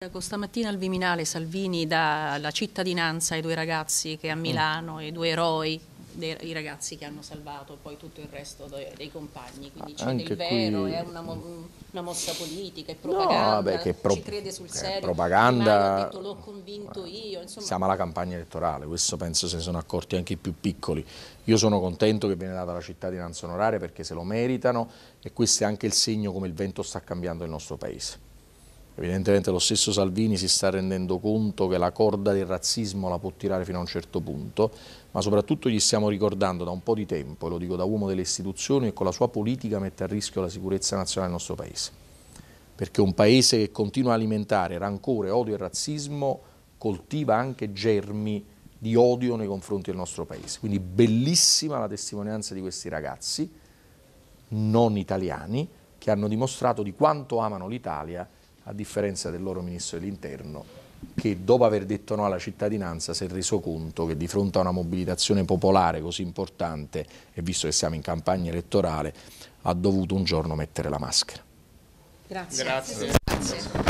Ecco, stamattina al Viminale Salvini dà la cittadinanza ai due ragazzi che a mm. Milano, i due eroi, dei, i ragazzi che hanno salvato poi tutto il resto dei, dei compagni. Quindi c'è del vero, è una, mo mm, una, mossa politica, è propaganda, no, vabbè, che pro ci crede sul eh, serio. Propaganda... l'ho convinto io. Insomma... Siamo alla campagna elettorale, questo penso se ne sono accorti anche i più piccoli. Io sono contento che viene data la cittadinanza onoraria perché se lo meritano e questo è anche il segno come il vento sta cambiando il nostro paese. Evidentemente lo stesso Salvini si sta rendendo conto che la corda del razzismo la può tirare fino a un certo punto, ma soprattutto gli stiamo ricordando da un po' di tempo, e lo dico da uomo delle istituzioni, che con la sua politica mette a rischio la sicurezza nazionale del nostro Paese. Perché un Paese che continua a alimentare rancore, odio e razzismo coltiva anche germi di odio nei confronti del nostro Paese. Quindi bellissima la testimonianza di questi ragazzi, non italiani, che hanno dimostrato di quanto amano l'Italia a differenza del loro ministro dell'interno che dopo aver detto no alla cittadinanza si è reso conto che di fronte a una mobilitazione popolare così importante e visto che siamo in campagna elettorale ha dovuto un giorno mettere la maschera. Grazie. Grazie. Grazie.